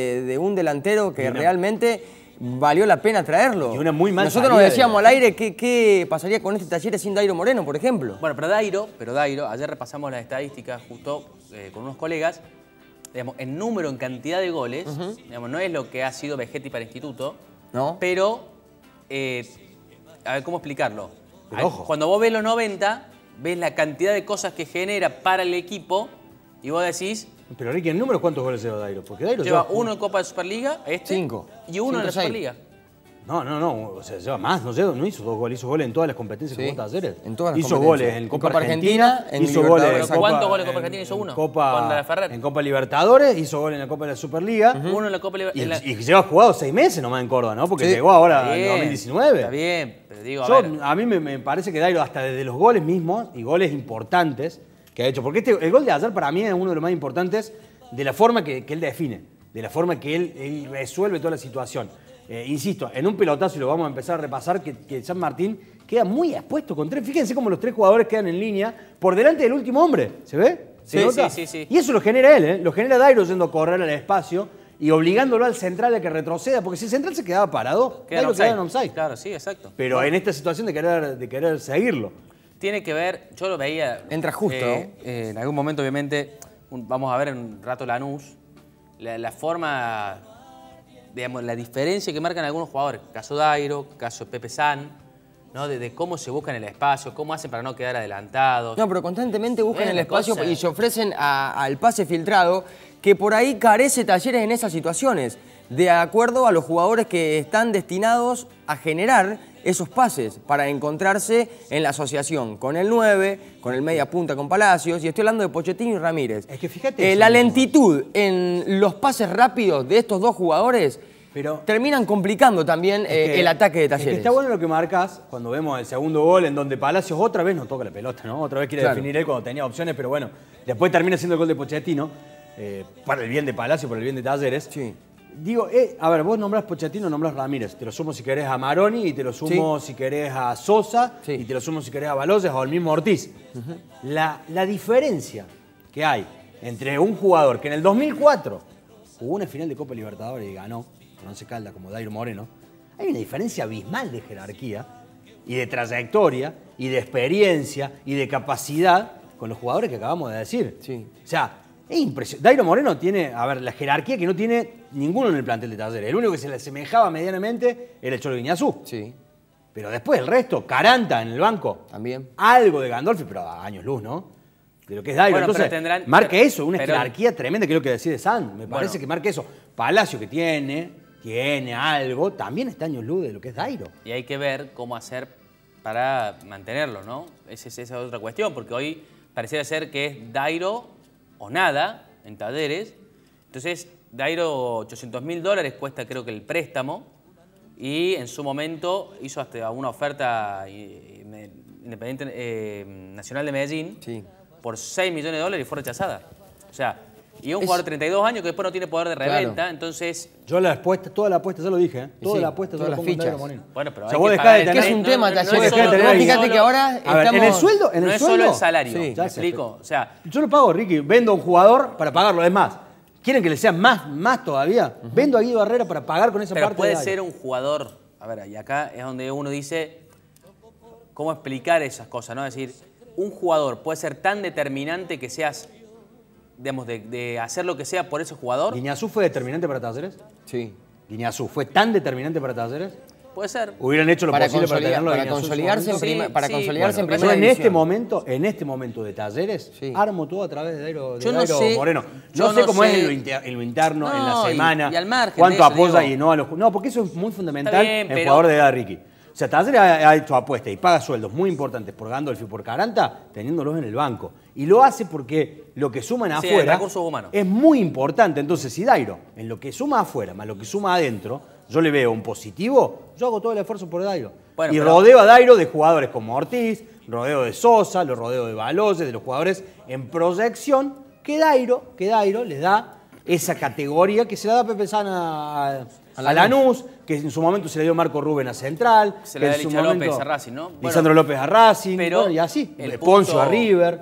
de, un delantero que realmente valió la pena traerlo. Nosotros nos decíamos al aire qué, qué pasaría con este taller sin Dairo Moreno, por ejemplo. Bueno, pero Dairo, pero Dairo, ayer repasamos las estadísticas justo eh, con unos colegas, digamos, en número, en cantidad de goles, digamos, no es lo que ha sido Vegetti para el Instituto, ¿No? pero, eh, a ver cómo explicarlo. Cuando vos ves los 90, ves la cantidad de cosas que genera para el equipo y vos decís, pero Ricky, en números, ¿cuántos goles lleva Dairo? Porque Dairo lleva, uno en Copa de Superliga, este, cinco, y uno en la Superliga. No, no, no, o sea, lleva más, no, no hizo dos goles, hizo goles en todas las competencias que vos ayer. En todas las hizo goles en Copa, Argentina, hizo goles en ¿Cuántos goles en Copa Argentina hizo uno? Copa, en Copa Libertadores, hizo goles en la Copa de la Superliga. Uno en la Copa Y, lleva jugado seis meses nomás en Córdoba, ¿no? Porque llegó ahora en 2019. Está bien, pero digo, a A mí me, me, parece que Dairo, hasta desde los goles mismos, y goles importantes, hecho. Porque este, el gol de Hazard para mí es uno de los más importantes de la forma que, él define, de la forma que él, resuelve toda la situación. Eh, insisto, en un pelotazo, y lo vamos a empezar a repasar, que, San Martín queda muy expuesto con tres. Fíjense cómo los tres jugadores quedan en línea por delante del último hombre. ¿Se ve? ¿Se sí, Sí, sí, y eso lo genera él, ¿eh? lo genera Dairo yendo a correr al espacio y obligándolo al central a que retroceda, porque si el central se quedaba parado, queda quedaba en offside. Claro, sí, exacto. Pero en esta situación de querer, de querer seguirlo tiene que ver, yo lo veía... Entra justo, eh, eh, en algún momento obviamente, vamos a ver en un rato Lanús, la, la forma, digamos, la diferencia que marcan algunos jugadores, caso Dairo, caso Pepe San, ¿no? De, cómo se buscan el espacio, cómo hacen para no quedar adelantados. No, pero constantemente buscan el espacio y se ofrecen al pase filtrado, que por ahí carece talleres en esas situaciones, de acuerdo a los jugadores que están destinados a generar esos pases para encontrarse en la asociación con el 9, con el media punta con Palacios, y estoy hablando de Pochettino y Ramírez. Es que fíjate. Eh, la lentitud en los pases rápidos de estos dos jugadores terminan complicando también eh, el ataque de Talleres. está bueno lo que marcas cuando vemos el segundo gol en donde Palacios otra vez no toca la pelota, ¿no? Otra vez quiere definir él cuando tenía opciones, pero bueno, después termina siendo el gol de Pochettino. Eh, para el bien de Palacio, por el bien de Talleres. Sí digo, eh, a ver, vos nombras Pochettino, nombras Ramírez. Te lo sumo si querés a Maroni y te lo sumo si querés a Sosa y te lo sumo si querés a Baloyes o al mismo Ortiz. la, diferencia que hay entre un jugador que en el 2004 jugó una final de Copa Libertadores y ganó con Once Calda como Dairo Moreno, hay una diferencia abismal de jerarquía y de trayectoria y de experiencia y de capacidad con los jugadores que acabamos de decir. O sea, Dairo Moreno tiene, a ver, la jerarquía que no tiene ninguno en el plantel de Talleres. El único que se le asemejaba medianamente era el Cholo Guiñazú. Sí. Pero después el resto, Caranta en el banco. También. Algo de Gandolfi, pero a años luz, ¿no? De lo que es Dairo. Marque Entonces, eso, una jerarquía tremenda, que es lo que San. Me parece que marque eso. Palacio que tiene, tiene algo, también está años luz de lo que es Dairo. Y hay que ver cómo hacer para mantenerlo, ¿no? Esa es, esa es otra cuestión, porque hoy pareciera ser que es Dairo nada en Taderes. Entonces, Dairo 800 mil dólares cuesta creo que el préstamo y en su momento hizo hasta una oferta eh, independiente eh, nacional de Medellín por 6 millones de dólares y fue rechazada. O sea, y un jugador de 32 años que después no tiene poder de reventa, entonces... Yo la apuesta, toda la apuesta, ya lo dije, ¿eh? toda la apuesta, todas las fichas. Bueno, pero que, es un tema, fíjate que ahora estamos... en el sueldo, no es solo el salario, sí, explico. O sea, yo lo pago, Ricky, vendo a un jugador para pagarlo, es más. ¿Quieren que le sea más, más todavía? Vendo a Guido Barrera para pagar con esa parte. puede ser un jugador, a ver, y acá es donde uno dice, ¿cómo explicar esas cosas? no? Es decir, un jugador puede ser tan determinante que seas digamos, de, hacer lo que sea por ese jugador. ¿Guiñazú fue determinante para Talleres? Sí. ¿Guiñazú fue tan determinante para Talleres? Puede ser. Hubieran hecho lo para posible para tenerlo consolidarse en, para consolidarse en primera yo en este momento, en este momento de Talleres, armo todo a través de de yo no sé, Moreno. No sé cómo es en lo, interno, en la semana. Y, Cuánto apoya y no a los No, porque eso es muy fundamental en jugador de edad Ricky. O sea, Talleres ha, hecho apuestas y paga sueldos muy importantes por Gandolfi y por Caranta, teniéndolos en el banco. Y lo hace porque lo que suman afuera es muy importante. Entonces, si Dairo, en lo que suma afuera más lo que suma adentro, yo le veo un positivo, yo hago todo el esfuerzo por Dairo. y rodeo a Dairo de jugadores como Ortiz, rodeo de Sosa, lo rodeo de Valdez de los jugadores en proyección, que Dairo, que Dairo les da esa categoría que se la da Pepe a, Lanús, que en su momento se le dio Marco Rubén a Central. Se le da Licha López a Racing, ¿no? López a Racing, y así. le a River.